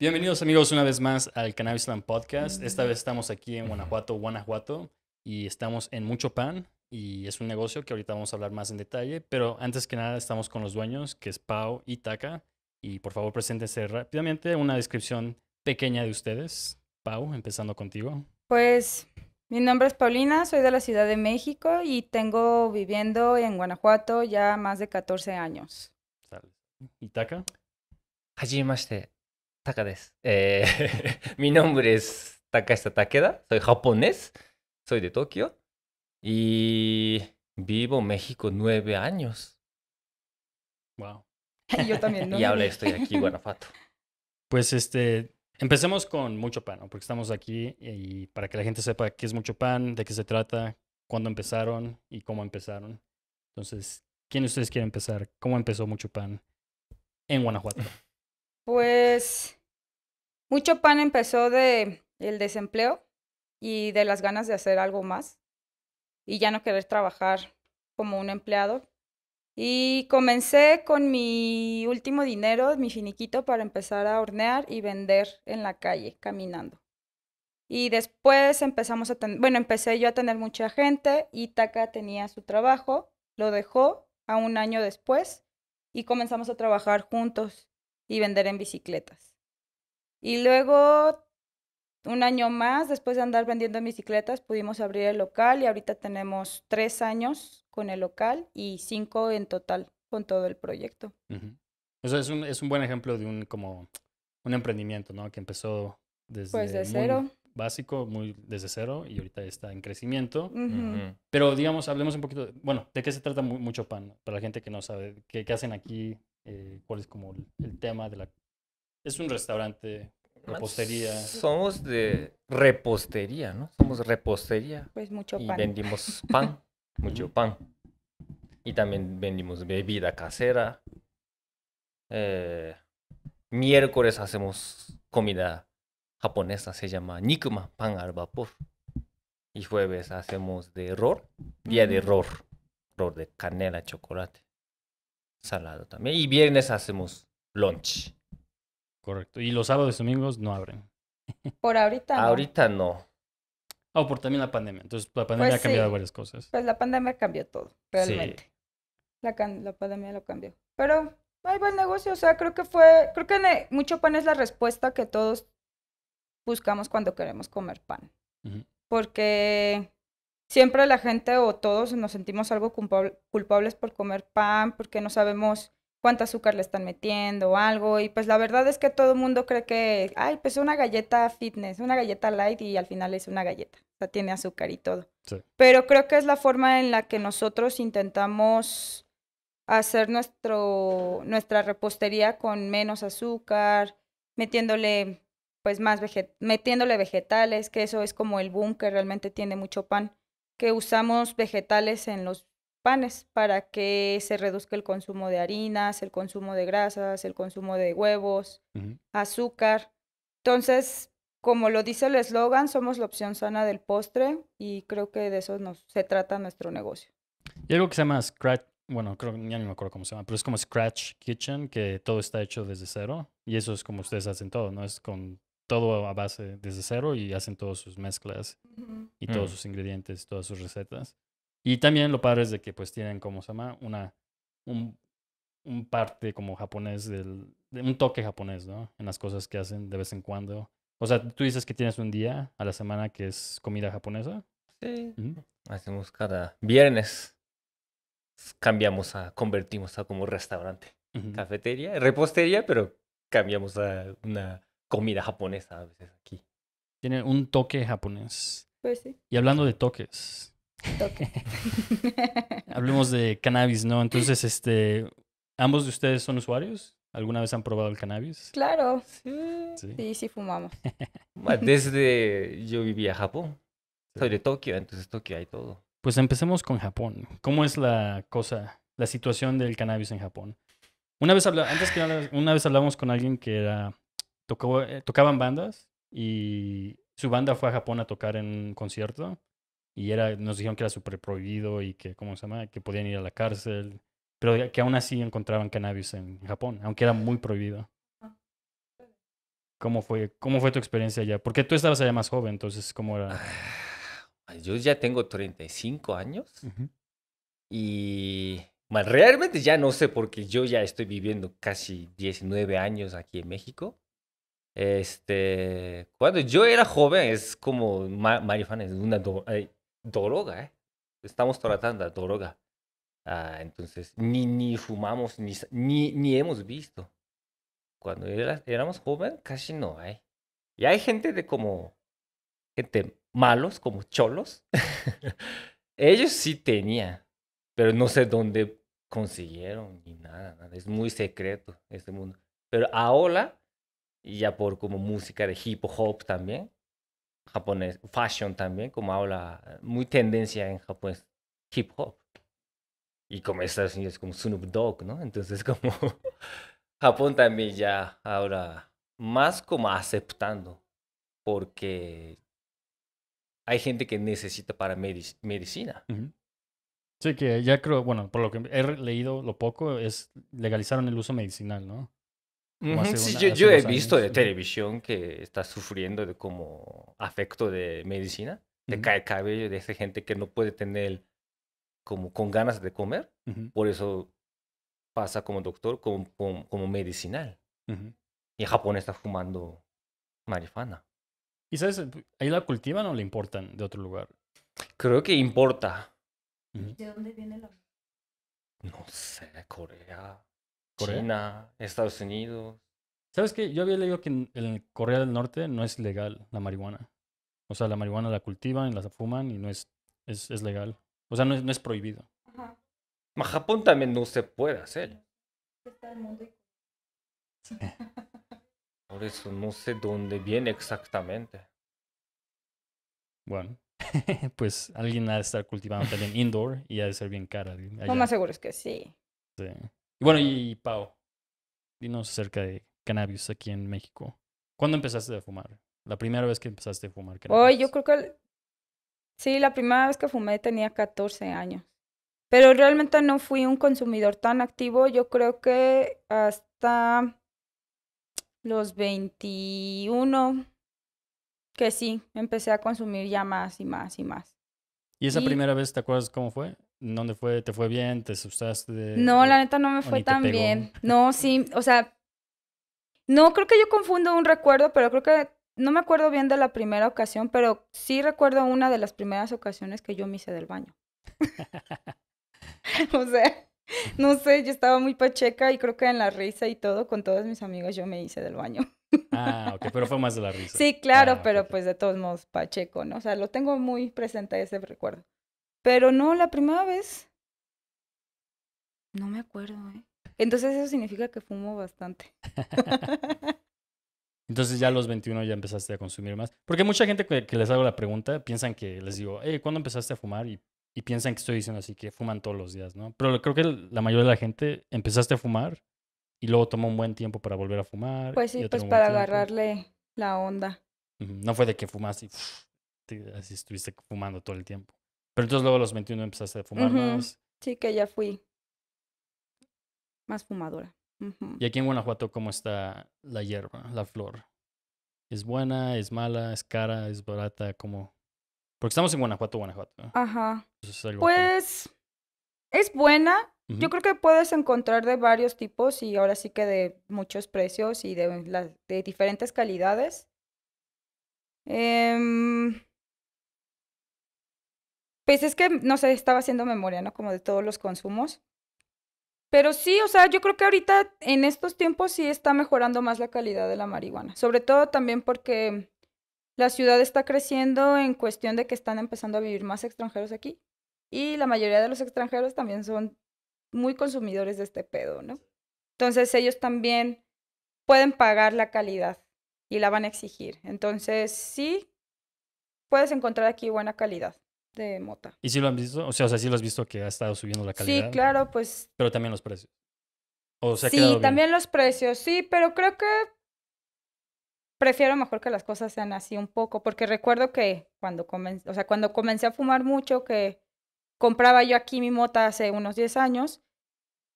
Bienvenidos amigos una vez más al Cannabisland Podcast. Esta vez estamos aquí en Guanajuato, Guanajuato, y estamos en Mucho Pan, y es un negocio que ahorita vamos a hablar más en detalle, pero antes que nada estamos con los dueños, que es Pau y Taka, y por favor preséntense rápidamente una descripción pequeña de ustedes. Pau, empezando contigo. Pues mi nombre es Paulina, soy de la Ciudad de México y tengo viviendo en Guanajuato ya más de 14 años. ¿Y Taka? Eh, mi nombre es Takashita Takeda, soy japonés, soy de Tokio y vivo en México nueve años. Wow. Yo también. No y ahora estoy aquí en Guanajuato. Pues este, empecemos con mucho pan, porque estamos aquí y para que la gente sepa qué es mucho pan, de qué se trata, cuándo empezaron y cómo empezaron. Entonces, ¿quién de ustedes quiere empezar? ¿Cómo empezó mucho pan en Guanajuato? Pues mucho pan empezó de el desempleo y de las ganas de hacer algo más y ya no querer trabajar como un empleado. Y comencé con mi último dinero, mi finiquito, para empezar a hornear y vender en la calle, caminando. Y después empezamos a tener, bueno, empecé yo a tener mucha gente y tenía su trabajo, lo dejó a un año después y comenzamos a trabajar juntos y vender en bicicletas. Y luego, un año más, después de andar vendiendo bicicletas, pudimos abrir el local y ahorita tenemos tres años con el local y cinco en total con todo el proyecto. Eso es un, es un buen ejemplo de un como un emprendimiento, ¿no? Que empezó desde pues de cero. básico, muy desde cero y ahorita está en crecimiento. Pero digamos, hablemos un poquito, bueno, de qué se trata mucho pan, para la gente que no sabe, qué, hacen aquí, eh, cuál es como el tema de la es un restaurante, repostería. Somos de repostería, ¿no? Somos repostería. Pues mucho pan. Y vendimos pan, mucho pan. Y también vendimos bebida casera. Eh, miércoles hacemos comida japonesa, se llama nikuma, pan al vapor. Y jueves hacemos de error, día de mm. error, error de canela, chocolate, salado también. Y viernes hacemos lunch. Correcto. Y los sábados y domingos no abren. Por ahorita. no. Ahorita no. O oh, por también la pandemia. Entonces, la pues pandemia ha cambiado varias cosas. Pues la pandemia cambió todo, realmente. La, pandemia lo cambió. Pero hay buen negocio. O sea, creo que fue. Creo que e, mucho pan es la respuesta que todos buscamos cuando queremos comer pan. Porque siempre la gente o todos nos sentimos algo culpables por comer pan, porque no sabemos cuánto azúcar le están metiendo o algo. Y pues la verdad es que todo el mundo cree que, ay, pues una galleta fitness, una galleta light y al final es una galleta. O sea, tiene azúcar y todo. Pero creo que es la forma en la que nosotros intentamos hacer nuestro, nuestra repostería con menos azúcar, metiéndole pues más metiéndole vegetales, que eso es como el boom que realmente tiene mucho pan, que usamos vegetales en los panes para que se reduzca el consumo de harinas, el consumo de grasas, el consumo de huevos, azúcar. Entonces, como lo dice el eslogan, somos la opción sana del postre y creo que de eso se trata nuestro negocio. Y algo que se llama Scratch, bueno, creo, ya no me acuerdo cómo se llama, pero es como Scratch Kitchen, que todo está hecho desde cero y eso es como ustedes hacen todo, ¿no? Es con todo a base desde cero y hacen todas sus mezclas y todos mm. sus ingredientes, todas sus recetas. Y también lo padre es de que pues tienen, como se llama? Una, un, parte como japonés, del, un toque japonés, ¿no? En las cosas que hacen de vez en cuando. O sea, tú dices que tienes un día a la semana que es comida japonesa. Sí. Hacemos cada viernes. Cambiamos a, convertimos a como restaurante, cafetería, repostería, pero cambiamos a una comida japonesa a veces aquí. Tiene un toque japonés. Pues sí. Y hablando de toques, Hablemos de cannabis, ¿no? Entonces, este, ¿ambos de ustedes son usuarios? ¿Alguna vez han probado el cannabis? Claro, sí, sí, sí, fumamos. Desde yo vivía Japón. Soy de Tokio, entonces Tokio hay todo. Pues empecemos con Japón. ¿Cómo es la cosa, la situación del cannabis en Japón? Una vez, antes que una vez hablamos con alguien que tocaba tocó, eh, tocaban bandas y su banda fue a Japón a tocar en un concierto y era, nos dijeron que era súper prohibido y que, ¿cómo se llama? Que podían ir a la cárcel, pero que aún así encontraban cannabis en Japón, aunque era muy prohibido. Ah. ¿Cómo fue, ¿Cómo fue tu experiencia allá? Porque tú estabas allá más joven, entonces, ¿cómo era? Ah, yo ya tengo 35 años y realmente ya no sé porque yo ya estoy viviendo casi 19 años aquí en México. Este, cuando yo era joven es como marihuana, es una, eh, droga, ¿eh? Estamos tratando droga. Ah, entonces, ni, ni fumamos, ni, ni, ni hemos visto. Cuando éramos jóvenes, casi no hay. Y hay gente de como, gente malos, como cholos. Ellos sí tenían, pero no sé dónde consiguieron ni nada, nada. Es muy secreto este mundo. Pero ahora, ya por como música de hip hop también, japonés, fashion también, como habla, muy tendencia en japonés, hip hop. Y como Estados Unidos, como Snoop Dogg, ¿no? Entonces, como Japón también ya ahora más como aceptando, porque hay gente que necesita para medicina. Sí, que ya creo, bueno, por lo que he leído lo poco, es legalizaron el uso medicinal, ¿no? yo, he visto de televisión que está sufriendo de como afecto de medicina, de cabello de esa gente que no puede tener como con ganas de comer, por eso pasa como doctor, como, como, medicinal. Y en Japón está fumando marihuana. ¿Y sabes, ahí la cultivan o le importan de otro lugar? Creo que importa. ¿De dónde viene la? No sé, Corea. China, Estados Unidos. ¿Sabes qué? Yo había leído que en, Corea del Norte no es legal la marihuana. O sea, la marihuana la cultivan la fuman y no es, es, legal. O sea, no es, prohibido. Ajá. Japón también no se puede hacer. Por eso no sé dónde viene exactamente. Bueno, pues alguien ha de estar cultivando también indoor y ha de ser bien cara. Lo más seguro es que sí. Sí. Y bueno, y, Pau, dinos acerca de cannabis aquí en México. ¿Cuándo empezaste a fumar? La primera vez que empezaste a fumar cannabis. Hoy, yo creo que. Sí, la primera vez que fumé tenía 14 años. Pero realmente no fui un consumidor tan activo. Yo creo que hasta los 21 que sí, empecé a consumir ya más y más y más. ¿Y esa primera vez te acuerdas cómo fue? ¿Dónde fue? ¿Te fue bien? ¿Te asustaste? no, la neta no me fue tan bien. No, sí, o sea, no creo que yo confundo un recuerdo, pero creo que no me acuerdo bien de la primera ocasión, pero sí recuerdo una de las primeras ocasiones que yo me hice del baño. o sea, no sé, yo estaba muy pacheca y creo que en la risa y todo, con todos mis amigos yo me hice del baño. ah, ok, pero fue más de la risa. Sí, claro, ah, pero pues de todos modos, pacheco, ¿no? O sea, lo tengo muy presente ese recuerdo. Pero no, la primera vez. No me acuerdo, ¿eh? Entonces eso significa que fumo bastante. Entonces ya a los 21 ya empezaste a consumir más. Porque mucha gente que, les hago la pregunta piensan que les digo, ¿cuándo empezaste a fumar? Y, piensan que estoy diciendo así que fuman todos los días, ¿no? Pero creo que la mayoría de la gente empezaste a fumar y luego tomó un buen tiempo para volver a fumar. Pues sí, pues para agarrarle la onda. No fue de que fumaste y así estuviste fumando todo el tiempo. Pero entonces luego a los 21 empezaste a fumar más. Sí, que ya fui más fumadora. ¿Y aquí en Guanajuato cómo está la hierba, la flor? ¿Es buena, es mala, es cara, es barata? ¿Cómo? Porque estamos en Guanajuato, Guanajuato. Ajá. pues es buena. Yo creo que puedes encontrar de varios tipos y ahora sí que de muchos precios y de, de diferentes calidades. Eh, pues es que, no se estaba haciendo memoria, ¿no? Como de todos los consumos. Pero sí, o sea, yo creo que ahorita en estos tiempos sí está mejorando más la calidad de la marihuana. Sobre todo también porque la ciudad está creciendo en cuestión de que están empezando a vivir más extranjeros aquí. Y la mayoría de los extranjeros también son muy consumidores de este pedo, ¿no? Entonces ellos también pueden pagar la calidad y la van a exigir. Entonces sí, puedes encontrar aquí buena calidad de mota. ¿Y si lo han visto? O sea, o sea, sí lo has visto que ha estado subiendo la calidad. Sí, claro, pues. Pero también los precios. O sea, sí, también los precios, sí, pero creo que prefiero mejor que las cosas sean así un poco, porque recuerdo que cuando comencé, o sea, cuando comencé a fumar mucho, que compraba yo aquí mi mota hace unos 10 años,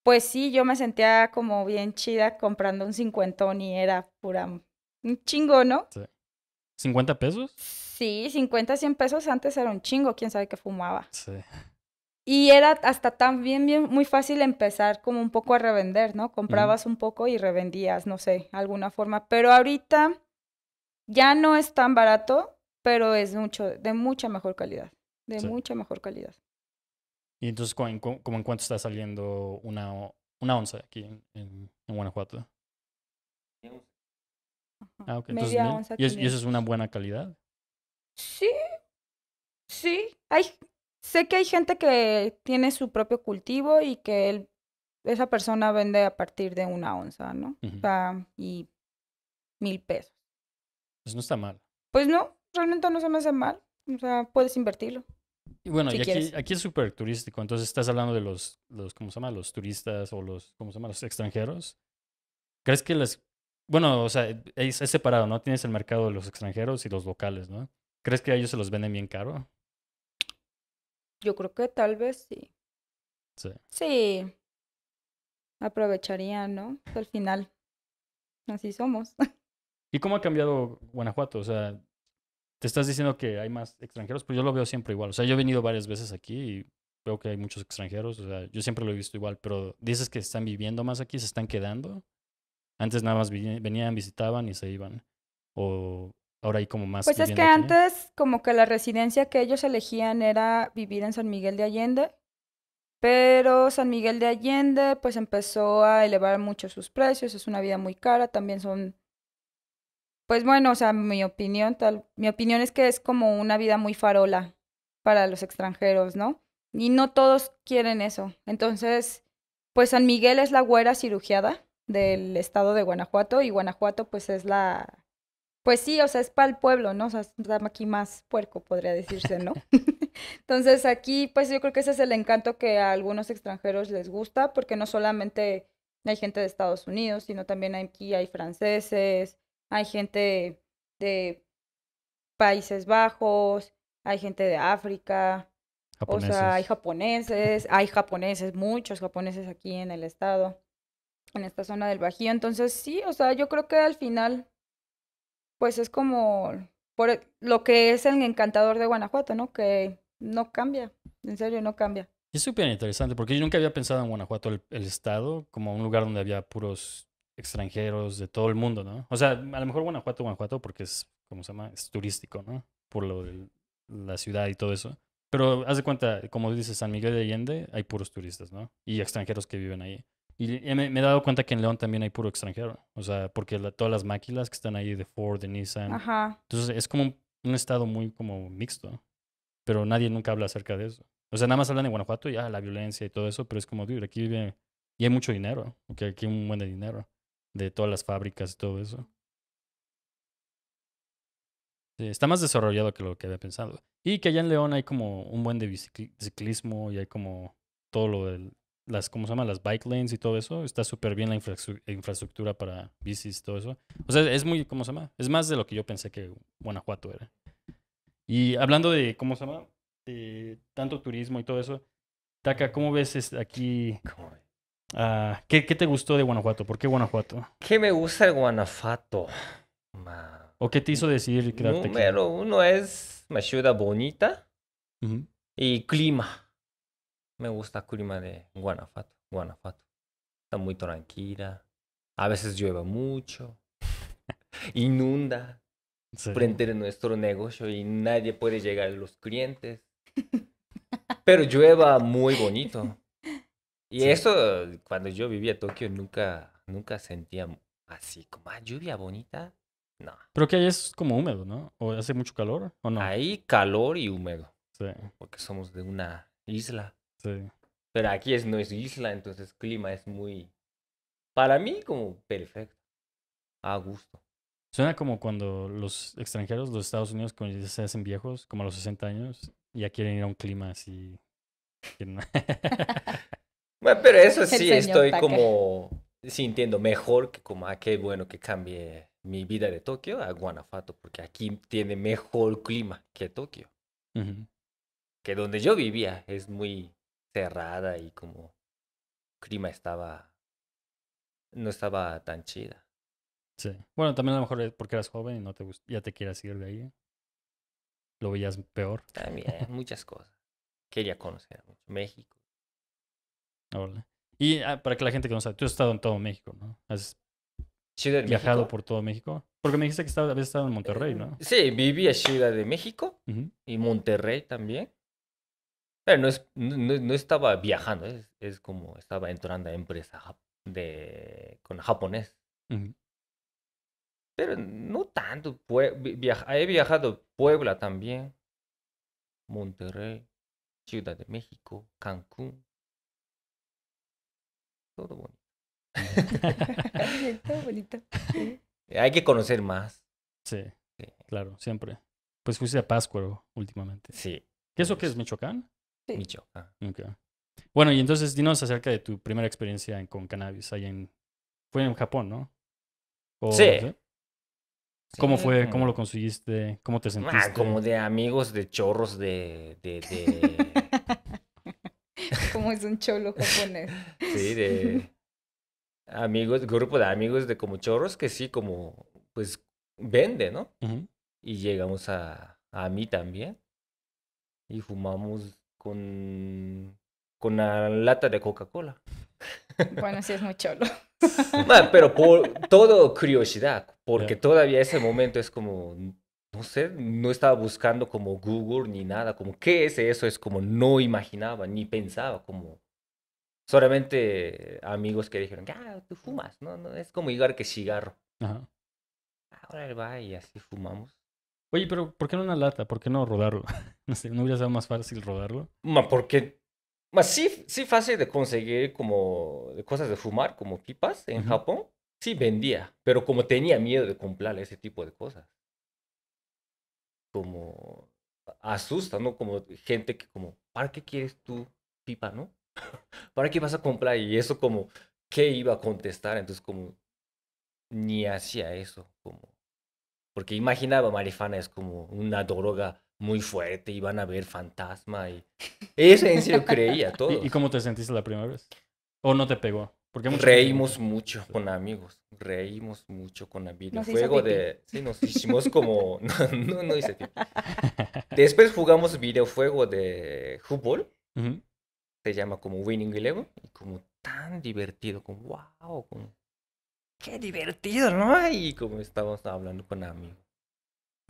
pues sí, yo me sentía como bien chida comprando un cincuentón y era pura un chingo, ¿no? Sí. ¿50 pesos? Sí, 50, 100 pesos antes era un chingo, quién sabe qué fumaba. Sí. Y era hasta también bien, muy fácil empezar como un poco a revender, ¿no? Comprabas un poco y revendías, no sé, alguna forma. Pero ahorita ya no es tan barato, pero es mucho, de mucha mejor calidad. De mucha mejor calidad. ¿Y entonces ¿como en cuánto está saliendo una, una onza aquí en, en, en Guanajuato? Ah, okay. Media ¿Y eso es una buena calidad? Sí, sí. Hay, sé que hay gente que tiene su propio cultivo y que esa persona vende a partir de una onza, ¿no? O sea, y mil pesos. Pues no está mal. Pues no, realmente no se me hace mal. O sea, puedes invertirlo. Y bueno, y aquí, es súper turístico, entonces estás hablando de los, los, ¿cómo se llama? Los turistas o los, ¿cómo se llama? Los extranjeros. ¿Crees que las, bueno, o sea, es separado, ¿no? Tienes el mercado de los extranjeros y los locales, ¿no? ¿Crees que ellos se los venden bien caro? Yo creo que tal vez sí. Sí. Sí. Aprovecharían, ¿no? Al final. Así somos. ¿Y cómo ha cambiado Guanajuato? O sea, te estás diciendo que hay más extranjeros, pues yo lo veo siempre igual. O sea, yo he venido varias veces aquí y veo que hay muchos extranjeros. O sea, yo siempre lo he visto igual, pero dices que están viviendo más aquí, se están quedando. Antes nada más venían, visitaban y se iban. O Ahora hay como más. Pues es que antes como que la residencia que ellos elegían era vivir en San Miguel de Allende, pero San Miguel de Allende pues empezó a elevar mucho sus precios, es una vida muy cara, también son pues bueno, o sea, mi opinión tal, mi opinión es que es como una vida muy farola para los extranjeros, ¿no? Y no todos quieren eso. Entonces, pues San Miguel es la güera cirugiada del estado de Guanajuato y Guanajuato pues es la pues sí, o sea, es para el pueblo, ¿no? O sea, aquí más puerco, podría decirse, ¿no? Entonces aquí, pues yo creo que ese es el encanto que a algunos extranjeros les gusta, porque no solamente hay gente de Estados Unidos, sino también aquí hay franceses, hay gente de Países Bajos, hay gente de África, o sea, hay japoneses, hay japoneses, muchos japoneses aquí en el estado, en esta zona del Bajío. Entonces sí, o sea, yo creo que al final pues es como por lo que es el encantador de Guanajuato, ¿no? Que no cambia, en serio, no cambia. Es súper interesante porque yo nunca había pensado en Guanajuato, el, estado, como un lugar donde había puros extranjeros de todo el mundo, ¿no? O sea, a lo mejor Guanajuato, Guanajuato, porque es, ¿cómo se llama? Es turístico, ¿no? Por lo de la ciudad y todo eso. Pero haz de cuenta, como dices, San Miguel de Allende, hay puros turistas, ¿no? Y extranjeros que viven ahí. Y me, he dado cuenta que en León también hay puro extranjero. O sea, porque todas las máquinas que están ahí de Ford, de Nissan. Ajá. Entonces es como un, estado muy como mixto. Pero nadie nunca habla acerca de eso. O sea, nada más hablan de Guanajuato y ya ah, la violencia y todo eso. Pero es como, dude, aquí vive. Y hay mucho dinero. Porque aquí hay un buen de dinero. De todas las fábricas y todo eso. está más desarrollado que lo que había pensado. Y que allá en León hay como un buen de ciclismo y hay como todo lo del las, ¿cómo se llama? Las bike lanes y todo eso. Está súper bien la infraestructura para bicis, y todo eso. O sea, es muy, ¿cómo se llama? Es más de lo que yo pensé que Guanajuato era. Y hablando de, ¿cómo se llama? De tanto turismo y todo eso. Taka, ¿cómo ves aquí? Ah, ¿qué, ¿qué, te gustó de Guanajuato? ¿Por qué Guanajuato? ¿Qué me gusta de Guanajuato? ¿O qué te hizo decidir quedarte Número uno es me ciudad bonita y clima. Me gusta clima de Guanajuato. Guanajuato. Está muy tranquila. A veces llueve mucho. Inunda. prender Frente nuestro negocio y nadie puede llegar a los clientes. Pero llueva muy bonito. Y eso, cuando yo vivía en Tokio, nunca, nunca sentía así como ah, lluvia bonita. No. Pero que ahí es como húmedo, ¿no? ¿O hace mucho calor o no? Ahí calor y húmedo. Sí. Porque somos de una isla. Pero aquí es, no es isla, entonces el clima es muy, para mí, como perfecto. A gusto. Suena como cuando los extranjeros, los Estados Unidos, cuando ya se hacen viejos, como a los 60 años, ya quieren ir a un clima así. bueno, pero eso sí, estoy como sintiendo mejor que como, a ah, qué bueno que cambie mi vida de Tokio a Guanajuato, porque aquí tiene mejor clima que Tokio. Que donde yo vivía es muy cerrada y como clima estaba no estaba tan chida. Sí. Bueno, también a lo mejor porque eras joven y no te ya te quieras ir de ahí. Lo veías peor. También, muchas cosas. Quería conocer México. Y ah, para que la gente que no sabe, tú has estado en todo México, ¿no? Has viajado por todo México. Porque me dijiste que estaba, habías estado en Monterrey, eh, ¿no? Sí, vivía en Ciudad de México y Monterrey también no, no, estaba viajando, es, como estaba entrando a empresa de, con japonés. Pero no tanto. he viajado Puebla también, Monterrey, Ciudad de México, Cancún. Todo bonito. Todo bonito. Eh, hay que conocer más. Sí, claro, siempre. Pues fuiste a Pascua últimamente. Sí. ¿Qué eso que es Michoacán? Sí. Ah, bueno, y entonces dinos acerca de tu primera experiencia con cannabis ahí en... Fue en Japón, ¿no? sí. ¿Cómo fue? Mm. ¿Cómo lo conseguiste? ¿Cómo te ah, sentiste? como de amigos de chorros de... de, de... como es un cholo japonés. sí, de amigos, grupo de amigos de como chorros que sí, como, pues, vende, ¿no? Y llegamos a, a mí también. Y fumamos con, con una lata de Coca-Cola. Bueno, sí es muy cholo. pero por todo curiosidad, porque todavía ese momento es como, no sé, no estaba buscando como Google ni nada, como qué es eso, es como no imaginaba ni pensaba, como solamente amigos que dijeron, ah, tú fumas, no, no, es como igual que cigarro. Ahora va y así fumamos. Oye, pero ¿por qué no una lata? ¿Por qué no rodarlo? no sé, ¿no hubiera sido más fácil rodarlo? Ma, porque... Ma, sí, sí fácil de conseguir como cosas de fumar, como pipas en Japón. Sí vendía, pero como tenía miedo de comprar ese tipo de cosas. Como asusta, ¿no? Como gente que como, ¿para qué quieres tú pipa, no? ¿Para qué vas a comprar? Y eso como, ¿qué iba a contestar? Entonces como, ni hacía eso, como porque imaginaba Marifana es como una droga muy fuerte y van a ver fantasma y... Eso en serio creía todo. ¿Y, cómo te sentiste la primera vez? ¿O no te pegó? Porque Reímos mucho con amigos, reímos mucho con amigos. Juego de... Sí, nos hicimos como... no, no, hice hice Después jugamos videojuego de fútbol. Se llama como Winning Eleven. Y como tan divertido, como wow. Como qué divertido, ¿no? Y como estábamos hablando con amigos.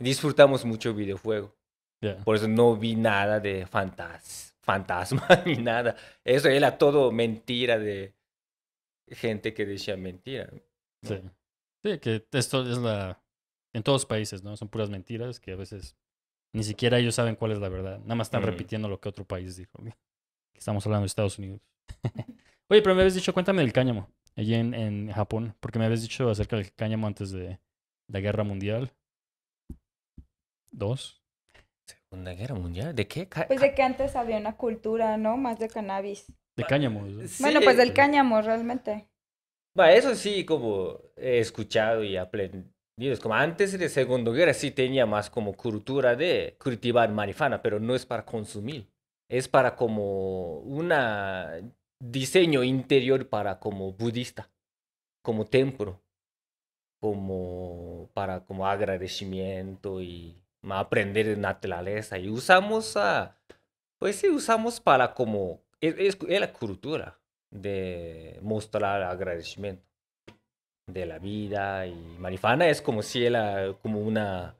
disfrutamos mucho videojuego. Por eso no vi nada de fantasma ni nada. Eso era todo mentira de gente que decía mentira. Sí. sí, que esto es la... En todos los países, ¿no? Son puras mentiras que a veces ni siquiera ellos saben cuál es la verdad. Nada más están repitiendo lo que otro país dijo. Estamos hablando de Estados Unidos. Oye, pero me habías dicho, cuéntame del cáñamo allí en, en, Japón, porque me habías dicho acerca del cáñamo antes de la Guerra Mundial. ¿Dos? ¿Segunda Guerra Mundial? ¿De qué? pues de que antes había una cultura, ¿no? Más de cannabis. De ah, cáñamo. Bueno, pues del cáñamo, realmente. Va, eso sí, como he escuchado y aprendido. Es como antes de Segunda Guerra sí tenía más como cultura de cultivar marihuana, pero no es para consumir. Es para como una diseño interior para como budista, como templo, como para como agradecimiento y aprender de naturaleza. Y usamos, a, pues sí, usamos para como, e, es, la cultura de mostrar agradecimiento de la vida y Marifana es como si era como una,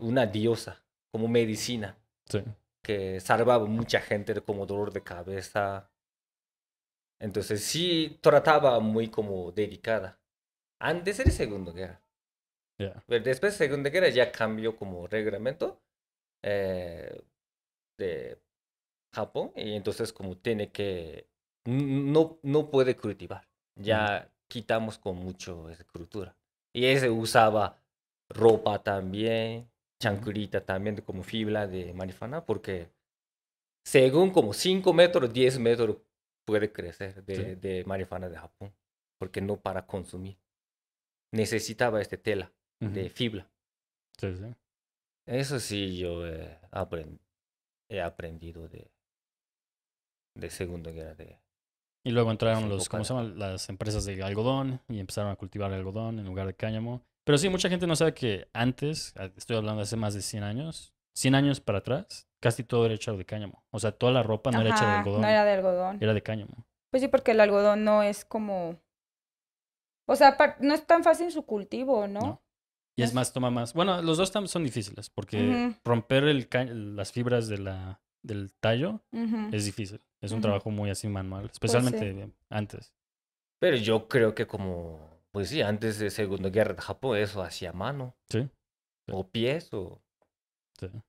una diosa, como medicina, que salvaba mucha gente de como dolor de cabeza, entonces sí trataba muy como dedicada. Antes era Segunda Guerra. Pero después de Segunda Guerra ya cambió como reglamento eh, de Japón y entonces como tiene que... No, no puede cultivar. Ya quitamos con mucho esa cultura. Y ese usaba ropa también, chancurita también como fibra de marifana porque según como 5 metros, 10 metros puede crecer de, de marihuana de Japón, porque no para consumir. Necesitaba este tela de fibra. Eso sí, yo he aprendido de, de Segunda Guerra de... Y luego entraron los, ¿cómo Las empresas de algodón y empezaron a cultivar algodón en lugar de cáñamo. Pero sí, mucha gente no sabe que antes, estoy hablando hace más de 100 años, 100 años para atrás, casi todo era hecho de cáñamo. O sea, toda la ropa no era hecha de algodón. No era de algodón. Era de cáñamo. Pues sí, porque el algodón no es como... O sea, no es tan fácil su cultivo, ¿no? Y es más, toma más. Bueno, los dos son difíciles porque romper el las fibras de del tallo es difícil. Es un trabajo muy así manual, pues especialmente antes. Pero yo creo que como, pues sí, antes de Segunda Guerra de Japón eso hacía mano. Sí. O pies o... Este,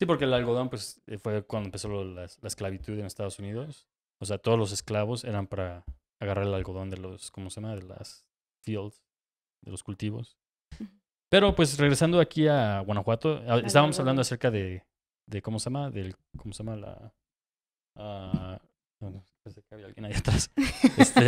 sí, porque el algodón, pues, eh, fue cuando empezó la, esclavitud en Estados Unidos. O sea, todos los esclavos eran para agarrar el algodón de los, ¿cómo se llama? De las fields, de los cultivos. Pero, pues, regresando aquí a Guanajuato, ah, estábamos hablando acerca de, de ¿cómo se llama? Del, ¿cómo se llama? La... Ah, bueno, pensé que había alguien ahí atrás. Este,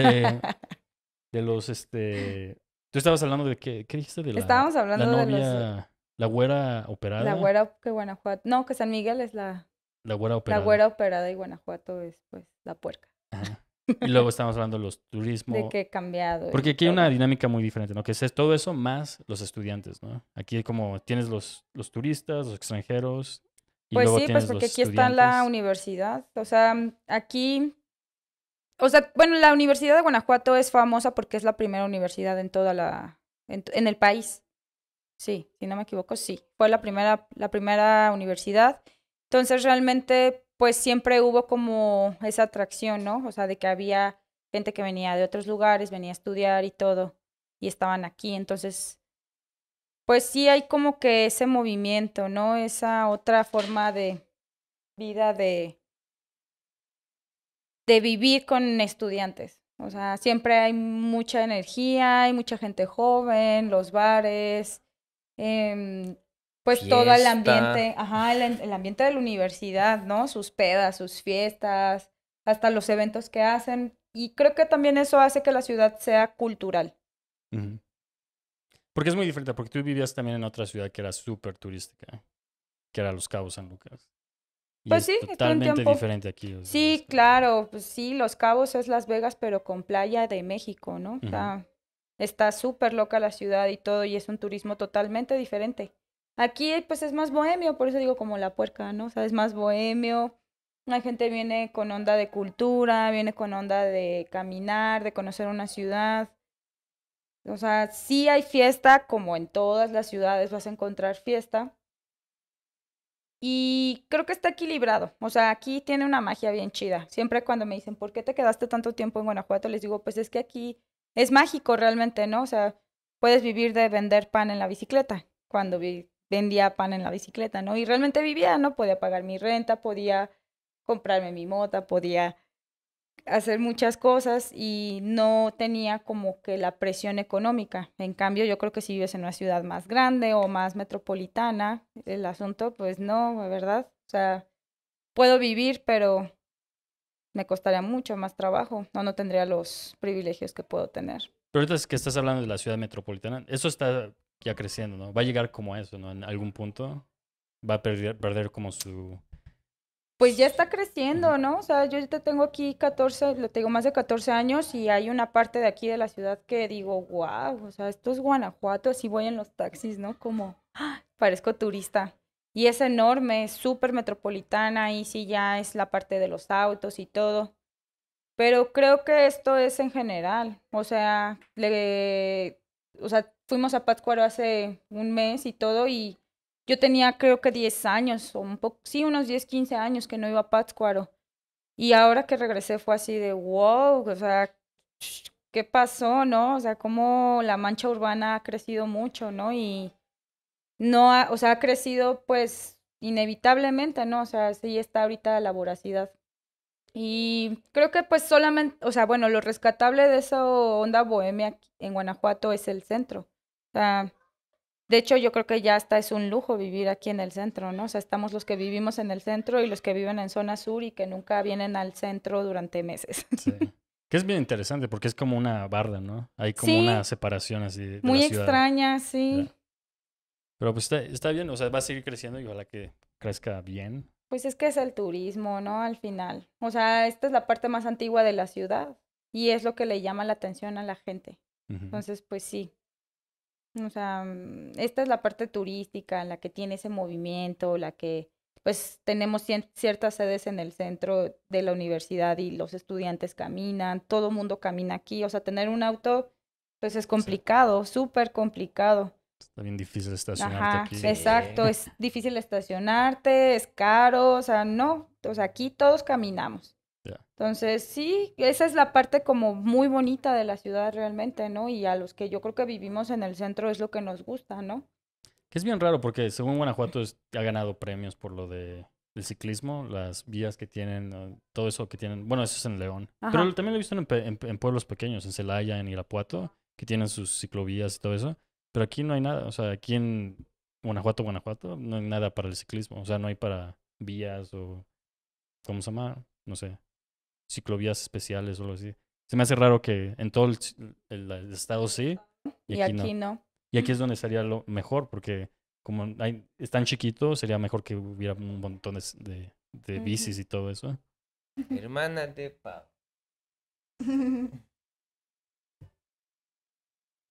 de los, este... Tú estabas hablando de qué, ¿qué dijiste de la Estábamos hablando de los la güera operada. La güera que Guanajuato. No, que San Miguel es la. La güera operada. La güera operada y Guanajuato es, pues, la puerca. Y luego estamos hablando de los turismos. De qué cambiado. Porque aquí hay una dinámica muy diferente, ¿no? Que es todo eso más los estudiantes, ¿no? Aquí hay como tienes los, los turistas, los extranjeros. Y pues sí, pues porque aquí está la universidad. O sea, mm, aquí. O sea, bueno, la Universidad de Guanajuato es famosa porque es la primera universidad en toda la. en el país. Sí, si no me equivoco, sí. Fue la primera, la primera universidad. Entonces realmente pues siempre hubo como esa atracción, ¿no? O sea, de que había gente que venía de otros lugares, venía a estudiar y todo, y estaban aquí. Entonces, pues sí hay como que ese movimiento, ¿no? Esa otra forma de vida de, de vivir con estudiantes. O sea, siempre hay mucha energía, hay mucha gente joven, los bares, Em, pues todo el ambiente, ajá, el, ambiente de la universidad, ¿no? Sus pedas, sus fiestas, hasta los eventos que hacen. Y creo que también eso hace que la ciudad sea cultural. Porque es muy diferente, porque tú vivías también en otra ciudad que era súper turística, que era Los Cabos San Lucas. pues sí, totalmente diferente aquí. sí, claro, pues sí, Los Cabos es Las Vegas, pero con playa de México, ¿no? Está súper loca la ciudad y todo, y es un turismo totalmente diferente. Aquí pues es más bohemio, por eso digo como la puerca, ¿no? O sea, es más bohemio. La gente viene con onda de cultura, viene con onda de caminar, de conocer una ciudad. O sea, sí hay fiesta, como en todas las ciudades vas a encontrar fiesta. Y creo que está equilibrado. O sea, aquí tiene una magia bien chida. Siempre cuando me dicen, ¿por qué te quedaste tanto tiempo en Guanajuato? Les digo, pues es que aquí es mágico realmente, ¿no? O sea, puedes vivir de vender pan en la bicicleta, cuando vendía pan en la bicicleta, ¿no? Y realmente vivía, ¿no? Podía pagar mi renta, podía comprarme mi mota, podía hacer muchas cosas y no tenía como que la presión económica. En cambio, yo creo que si vives en una ciudad más grande o más metropolitana, el asunto, pues no, ¿verdad? O sea, puedo vivir, pero me costaría mucho más trabajo, no, no tendría los privilegios que puedo tener. Pero ahorita es que estás hablando de la ciudad metropolitana, eso está ya creciendo, ¿no? Va a llegar como eso, ¿no? En algún punto va a perder, perder como su... Pues ya está creciendo, ¿no? O sea, yo te tengo aquí 14, lo tengo más de 14 años y hay una parte de aquí de la ciudad que digo, wow, o sea, esto es Guanajuato, así voy en los taxis, ¿no? Como, ¡ah! parezco turista. Y es enorme, es súper metropolitana, y sí ya es la parte de los autos y todo. Pero creo que esto es en general. O sea, le, o sea fuimos a Pátzcuaro hace un mes y todo, y yo tenía creo que 10 años, un sí, unos 10, 15 años que no iba a Pátzcuaro. Y ahora que regresé fue así de, wow, o sea, ¿qué pasó, no? O sea, cómo la mancha urbana ha crecido mucho, ¿no? Y no ha, o sea, ha crecido pues inevitablemente, ¿no? O sea, sí está ahorita la voracidad. Y creo que pues solamente, o sea, bueno, lo rescatable de esa onda bohemia en Guanajuato es el centro. O sea, de hecho yo creo que ya hasta es un lujo vivir aquí en el centro, ¿no? O sea, estamos los que vivimos en el centro y los que viven en zona sur y que nunca vienen al centro durante meses. Sí. Que es bien interesante porque es como una barda, ¿no? Hay como una separación así. muy extraña, sí. Pero pues está, está bien, o sea, va a seguir creciendo y ojalá que crezca bien. Pues es que es el turismo, ¿no? Al final. O sea, esta es la parte más antigua de la ciudad y es lo que le llama la atención a la gente. Entonces, pues sí. O sea, mm, esta es la parte turística, la que tiene ese movimiento, la que, pues tenemos ciertas sedes en el centro de la universidad y los estudiantes caminan, todo mundo camina aquí. O sea, tener un auto, pues es complicado, súper complicado. Está pues, bien difícil estacionarte aquí. Exacto, es difícil estacionarte, es caro, o sea, no, o sea, aquí todos caminamos. Entonces, sí, esa es la parte como muy bonita de la ciudad realmente, ¿no? Y a los que yo creo que vivimos en el centro es lo que nos gusta, ¿no? Que es bien raro porque según Guanajuato ha ganado premios por lo de ciclismo, las vías que tienen, ah, todo eso que tienen. Bueno, eso es en León. Pero también lo he visto en pueblos pequeños, en Celaya, en Irapuato, que tienen sus ciclovías y todo eso. Pero aquí no hay nada. O sea, aquí en Guanajuato, Guanajuato, no hay nada para el ciclismo. O sea, no hay para vías o. ¿Cómo se llama? No sé. Ciclovías especiales o algo así. Se me hace raro que en todo el, estado sí. Y, aquí, no. Y aquí es donde sería lo mejor, porque como hay, es tan chiquito, sería mejor que hubiera un montón de, bicis y todo eso. Hermana de Pau.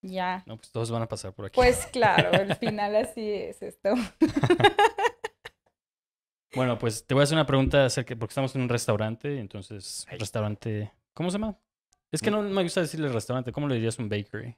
Ya. No, pues todos van a pasar por aquí. Pues claro, el final así es esto. bueno, pues te voy a hacer una pregunta acerca, porque estamos en un restaurante, entonces, restaurante, ¿cómo se llama? Es que mm. no me gusta decirle restaurante, ¿cómo le dirías un bakery?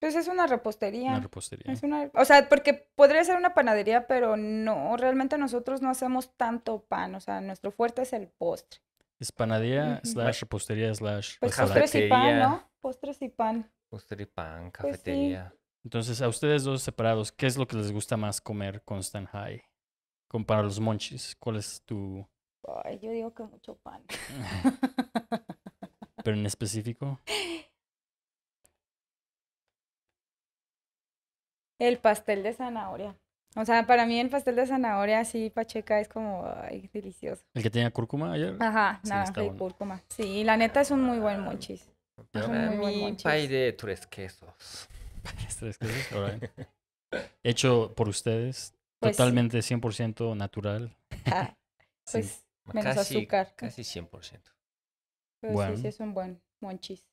Pues es una repostería. Una repostería. o sea, porque podría ser una panadería, pero no, realmente nosotros no hacemos tanto pan, o sea, nuestro fuerte es el postre. Es panadería slash repostería slash... Pues, pues postres y pan, ¿no? Postres y pan. Postre y pan, pues cafetería. Entonces, a ustedes dos separados, ¿qué es lo que les gusta más comer con Stan High? Como para los monchis, ¿cuál es tu...? Ay, yo digo que mucho pan. ¿Pero en específico? El pastel de zanahoria. O sea, para mí el pastel de zanahoria así pacheca es como, delicioso. ¿El que tenía cúrcuma ayer? Ajá, nada, naranja cúrcuma. Sí, la neta es un muy buen monchis. Para mí, pay de tres quesos. tres quesos, Hecho por ustedes, pues totalmente 100% natural. Ah, pues menos azúcar. Casi 100%. Pues sí, sí es un buen monchis.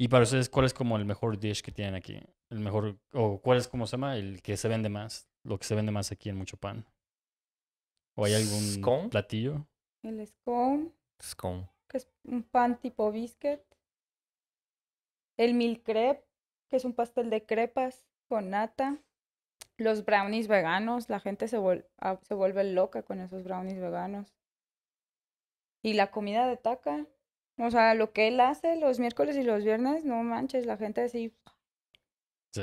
¿Y para ustedes cuál es como el mejor dish que tienen aquí? El mejor, o cuál es como se llama, el que se vende más, lo que se vende más aquí en Mucho Pan. ¿O hay algún platillo? El scone. Scone. Que es un pan tipo biscuit el mil crepe, que es un pastel de crepas con nata, los brownies veganos, la gente se, ah, se vuelve loca con esos brownies veganos. Y la comida de taca, o sea, lo que él hace los miércoles y los viernes, no manches, la gente así. Sí.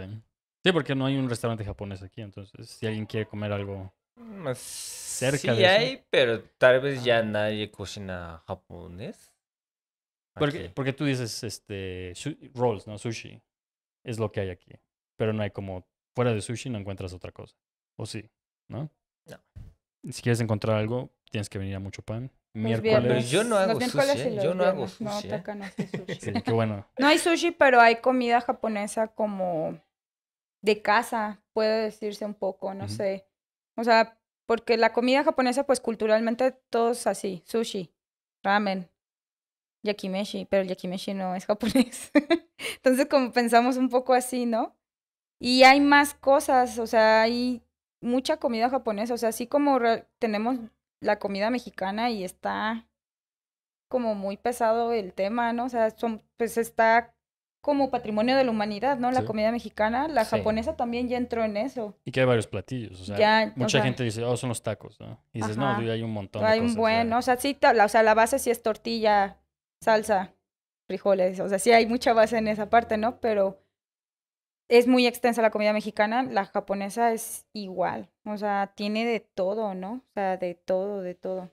Sí, porque no hay un restaurante japonés aquí, entonces si alguien quiere comer algo más mm, pues, cerca sí hay, pero tal vez ya nadie cocina japonés. Porque, tú dices este, rolls, ¿no? Sushi. Es lo que hay aquí. Pero no hay como, fuera de sushi no encuentras otra cosa. O sí, ¿no? No. Si quieres encontrar algo, tienes que venir a Mucho Pan. Miércoles. ¿eh? yo no hago sushi. Yo no hago sushi. No, no sushi. ¿eh? Este bueno. No hay sushi, pero hay comida japonesa como de casa, puede decirse un poco, no sé. O sea, porque la comida japonesa, pues culturalmente todo es así, sushi, ramen, yakimeshi, pero el yakimeshi no es japonés. Entonces, como pensamos un poco así, ¿no? Y hay más cosas, o sea, hay mucha comida japonesa, o sea, así como tenemos la comida mexicana y está como muy pesado el tema, ¿no? O sea, pues está como patrimonio de la humanidad, ¿no? La comida mexicana, la japonesa también ya entró en eso. Y que hay varios platillos, o sea, mucha gente dice, oh, son los tacos, ¿no? Y dices, no, hay un montón. Hay de cosas, un buen, o sea, sí, la, o sea, la base sí es tortilla, salsa, frijoles, o sea, sí hay mucha base en esa parte, ¿no? Pero es muy extensa la comida mexicana, la japonesa es igual, o sea, tiene de todo, ¿no? O sea, de todo, de todo.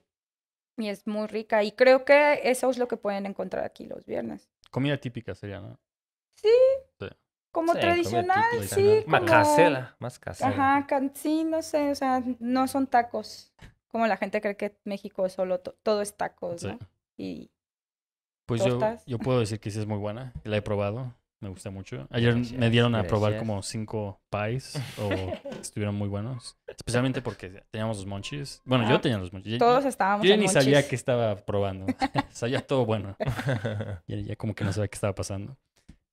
Y es muy rica. Y creo que eso es lo que pueden encontrar aquí los viernes. Comida típica sería, ¿no? Sí. Como tradicional, sí. Más casera, Ajá, can... sí, no sé, o sea, no son tacos. Como la gente cree que México es solo, todo es tacos, ¿no? Y pues yo, puedo decir que sí es muy buena. La he probado. Me gusta mucho. Ayer me dieron a probar como cinco pies o estuvieron muy buenos. Especialmente porque teníamos los monchis. Bueno, yo ah, tenía los monchis. Todos estábamos Yo ni sabía que estaba probando. sabía todo bueno. ya, ya como que no sabía qué estaba pasando.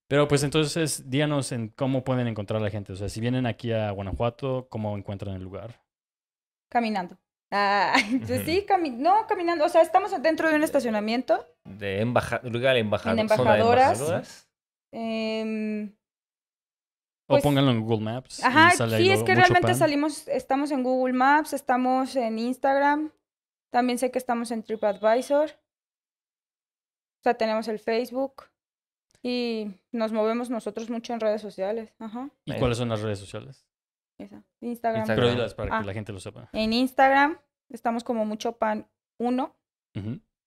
Pero pues entonces, díganos en cómo pueden encontrar a la gente. O sea, si vienen aquí a Guanajuato, ¿cómo encuentran el lugar? Caminando. Ah, pues sí, no, caminando. O sea, estamos dentro de un estacionamiento de embajadoras. Em, o pues pónganlo en Google Maps. Ajá, sí, es que realmente salimos, estamos en Google Maps, estamos en Instagram, también sé que estamos en TripAdvisor, o sea, tenemos el Facebook y nos movemos nosotros mucho en redes sociales. Ajá. ¿Y eh. cuáles son las redes sociales? Instagram. En Instagram estamos como mucho pan uno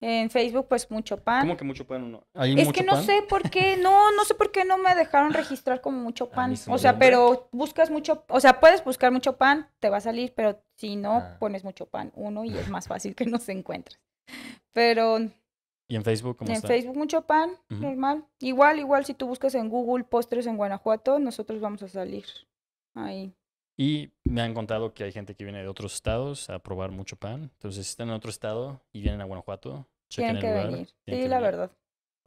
en Facebook, pues mucho pan. ¿Cómo que mucho pan es que no sé por qué, no, no sé por qué no me dejaron registrar como mucho pan. o sea, pero buscas mucho, o sea, puedes buscar mucho pan, te va a salir, pero si no, ah. pones mucho pan uno y es más fácil que no se encuentres. Pero. ¿Y en Facebook cómo En Facebook mucho pan, normal. Igual, igual, si tú buscas en Google postres en Guanajuato, nosotros vamos a salir ahí. Y me han contado que hay gente que viene de otros estados a probar mucho pan. Entonces, si están en otro estado y vienen a Guanajuato, tienen que venir. sí, la verdad.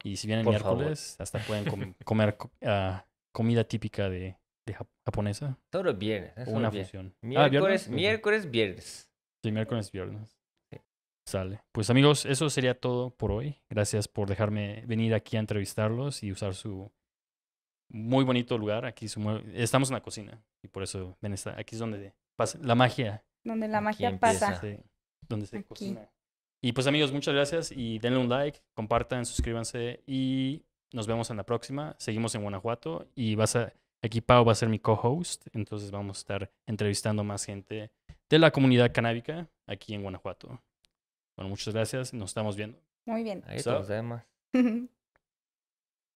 Y si vienen miércoles, hasta pueden comer ah, comida típica de, japonesa. Todo viernes. es una fusión. Ah, miércoles, ¿viernes? miércoles, viernes. Sí, miércoles, viernes. Sale. Pues amigos, eso sería todo por hoy. Gracias por dejarme venir aquí a entrevistarlos y usar su muy bonito lugar. Aquí estamos en la cocina y por eso ven, está, aquí es donde pasa la magia. Donde la magia pasa. donde se cocina. Y pues amigos, muchas gracias y denle un like, compartan, suscríbanse y nos vemos en la próxima. Seguimos en Guanajuato y vas a, aquí Pau va a ser mi co-host, entonces vamos a estar entrevistando más gente de la comunidad canábica aquí en Guanajuato. Bueno, muchas gracias, nos estamos viendo. Muy bien. Ahí